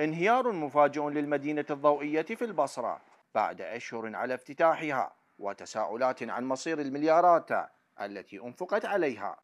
انهيار مفاجئ للمدينة الضوئية في البصرة بعد أشهر على افتتاحها وتساؤلات عن مصير المليارات التي أنفقت عليها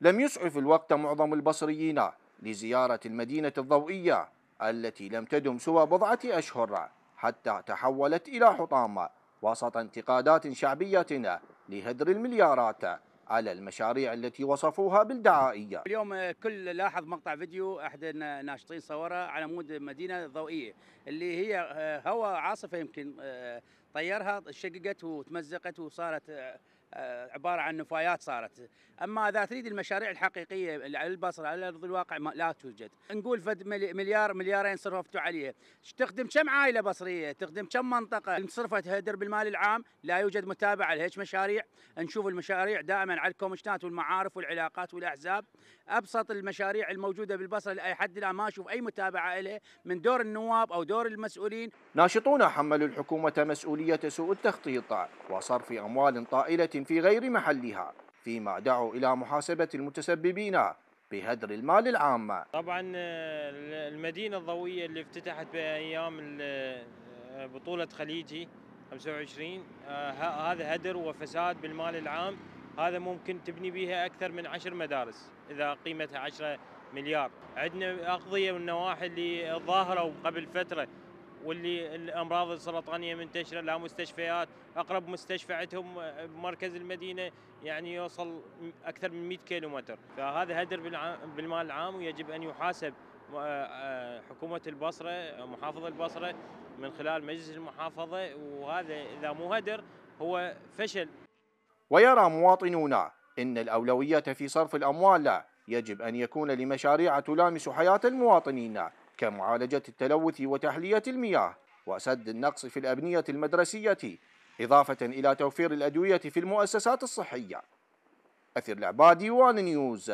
لم يسعف الوقت معظم البصريين لزيارة المدينة الضوئية التي لم تدم سوى بضعة أشهر حتى تحولت إلى حطام وسط انتقادات شعبية لهدر المليارات على المشاريع التي وصفوها بالدعائية اليوم آه، كل لاحظ مقطع فيديو أحد الناشطين صوره على مود مدينة ضوئية اللي هي آه، هواء عاصفة يمكن آه، طيرها شققت وتمزقت وصارت آه، عباره عن نفايات صارت اما اذا تريد المشاريع الحقيقيه على البصره على ارض الواقع ما لا توجد نقول فد مليار مليارين صرفتوا عليها تخدم كم عائله بصريه تخدم كم منطقه انصرفت هدر بالمال العام لا يوجد متابعه لهيك مشاريع نشوف المشاريع دائما على الكومشنات والمعارف والعلاقات والاحزاب ابسط المشاريع الموجوده بالبصره لاي حد الان ما اشوف اي متابعه له من دور النواب او دور المسؤولين ناشطون حملوا الحكومه مسؤوليه سوء التخطيط وصرف اموال طائله في غير محلها فيما دعوا إلى محاسبة المتسببين بهدر المال العام طبعا آه، المدينة الضوئية اللي افتتحت بأيام آه، بطولة خليجي 25 آه، هذا هدر وفساد بالمال العام هذا ممكن تبني بها أكثر من عشر مدارس إذا قيمتها 10 مليار عندنا أقضية والنواحي اللي ظاهروا قبل فترة واللي الامراض السرطانيه منتشره لا مستشفيات اقرب مستشفى عندهم بمركز آه، المدينه يعني يوصل اكثر من 100 متر فهذا هدر بالمال العام ويجب ان يحاسب آه، آه، حكومه البصره محافظه البصره من خلال مجلس المحافظه وهذا اذا مو هدر هو فشل ويرى مواطنون ان الاولويه في صرف الاموال يجب ان يكون لمشاريع تلامس حياه المواطنين كمعالجة التلوث وتحلية المياه وسد النقص في الأبنية المدرسية إضافة إلى توفير الأدوية في المؤسسات الصحية أثير العبادي وان نيوز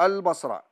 البصره